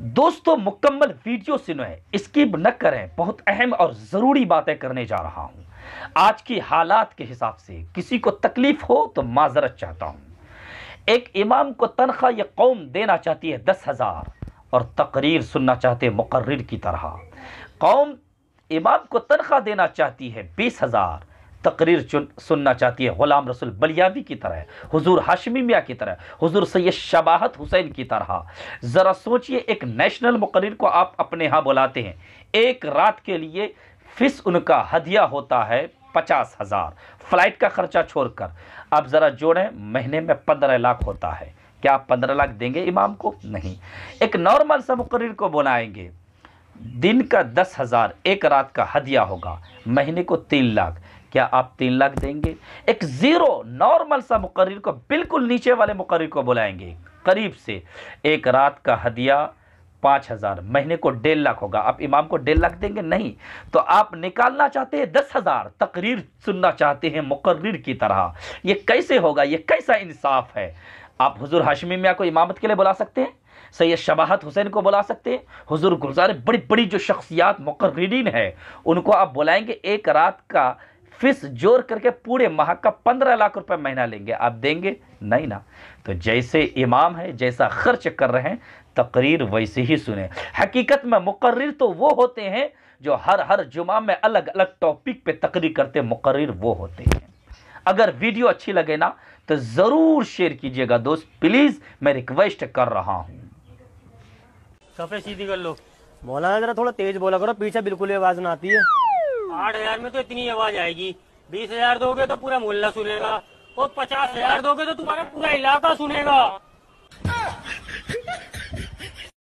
दोस्तों मुकम्मल वीडियो सुनो है स्किप न करें बहुत अहम और ज़रूरी बातें करने जा रहा हूँ आज की हालात के हिसाब से किसी को तकलीफ़ हो तो माजरत चाहता हूँ एक इमाम को तनख्वाह या कौम देना चाहती है दस हज़ार और तकरीर सुनना चाहते मुकर्र की तरह कौम इमाम को तनख्वाह देना चाहती है बीस हज़ार तकरीर सुनना चाहती है ग़ुलाम रसूल बलियावी की तरह हुजूर हाशमी मियाँ की तरह हुजूर सैयद शबाहत हुसैन की तरह ज़रा सोचिए एक नेशनल मुकर को आप अपने यहाँ बुलाते हैं एक रात के लिए फिस उनका हदिया होता है पचास हज़ार फ़्लाइट का ख़र्चा छोड़कर आप ज़रा जोड़ें महीने में पंद्रह लाख होता है क्या आप पंद्रह लाख देंगे इमाम को नहीं एक नॉर्मल सा मुकर्र को बुलाएँगे दिन का दस हज़ार एक रात का हदिया होगा महीने को तीन लाख क्या आप तीन लाख देंगे एक ज़ीरो नॉर्मल सा मुकर्र को बिल्कुल नीचे वाले मुकर्र को बुलाएंगे करीब से एक रात का हदिया पाँच हज़ार महीने को डेढ़ लाख होगा आप इमाम को डेढ़ लाख देंगे नहीं तो आप निकालना चाहते हैं दस हज़ार तकरीर सुनना चाहते हैं मुकर्र की तरह ये कैसे होगा ये कैसा इंसाफ है आप हजूर हाशमी मियाँ को इमामत के लिए बुला सकते हैं सैयद शबाहत हुसैन को बुला सकते हैं हजूर गुलजार बड़ी बड़ी जो शख्सियात मुकर्रीन है उनको आप बुलाएंगे एक रात का फीस जोड़ करके पूरे माह का पंद्रह लाख रुपए महीना लेंगे आप देंगे नहीं ना तो जैसे इमाम है जैसा खर्च कर रहे हैं तकरीर वैसे ही सुने हकीकत में मुकर्र तो वो होते हैं जो हर हर जुमा में अलग अलग टॉपिक पे तकरीर करते मुकर्र वो होते हैं अगर वीडियो अच्छी लगे ना तो ज़रूर शेयर कीजिएगा दोस्त प्लीज़ मैं रिक्वेस्ट कर रहा हूँ सफेद सीधी कर लो मौलाना ज़रा थोड़ा तेज़ बोला करो पीछे बिल्कुल आवाज़ ना आती है आठ हजार में तो इतनी आवाज आएगी बीस हजार दोगे तो पूरा मोहल्ला सुनेगा और पचास हजार दोगे तो तुम्हारा पूरा इलाका सुनेगा